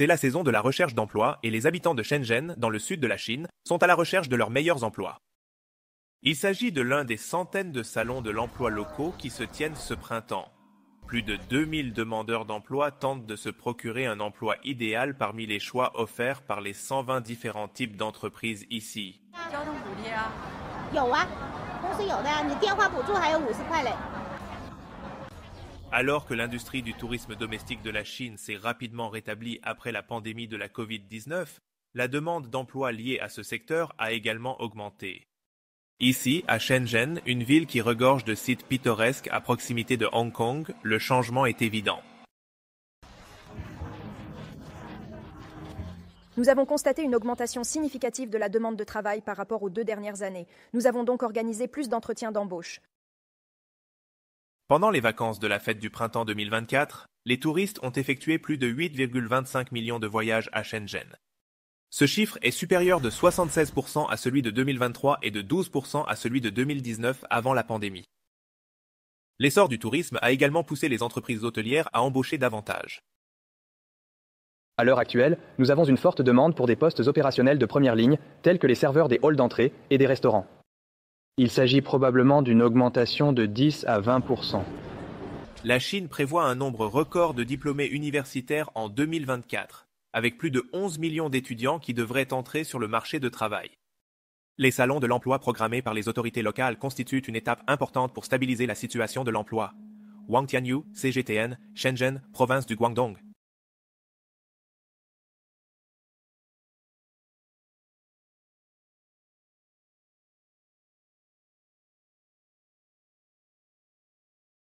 C'est la saison de la recherche d'emploi et les habitants de Shenzhen, dans le sud de la Chine, sont à la recherche de leurs meilleurs emplois. Il s'agit de l'un des centaines de salons de l'emploi locaux qui se tiennent ce printemps. Plus de 2000 demandeurs d'emploi tentent de se procurer un emploi idéal parmi les choix offerts par les 120 différents types d'entreprises ici. Alors que l'industrie du tourisme domestique de la Chine s'est rapidement rétablie après la pandémie de la Covid-19, la demande d'emplois liée à ce secteur a également augmenté. Ici, à Shenzhen, une ville qui regorge de sites pittoresques à proximité de Hong Kong, le changement est évident. Nous avons constaté une augmentation significative de la demande de travail par rapport aux deux dernières années. Nous avons donc organisé plus d'entretiens d'embauche. Pendant les vacances de la fête du printemps 2024, les touristes ont effectué plus de 8,25 millions de voyages à Shenzhen. Ce chiffre est supérieur de 76% à celui de 2023 et de 12% à celui de 2019 avant la pandémie. L'essor du tourisme a également poussé les entreprises hôtelières à embaucher davantage. À l'heure actuelle, nous avons une forte demande pour des postes opérationnels de première ligne, tels que les serveurs des halls d'entrée et des restaurants. Il s'agit probablement d'une augmentation de 10 à 20%. La Chine prévoit un nombre record de diplômés universitaires en 2024, avec plus de 11 millions d'étudiants qui devraient entrer sur le marché de travail. Les salons de l'emploi programmés par les autorités locales constituent une étape importante pour stabiliser la situation de l'emploi. Wang Tianyu, CGTN, Shenzhen, province du Guangdong.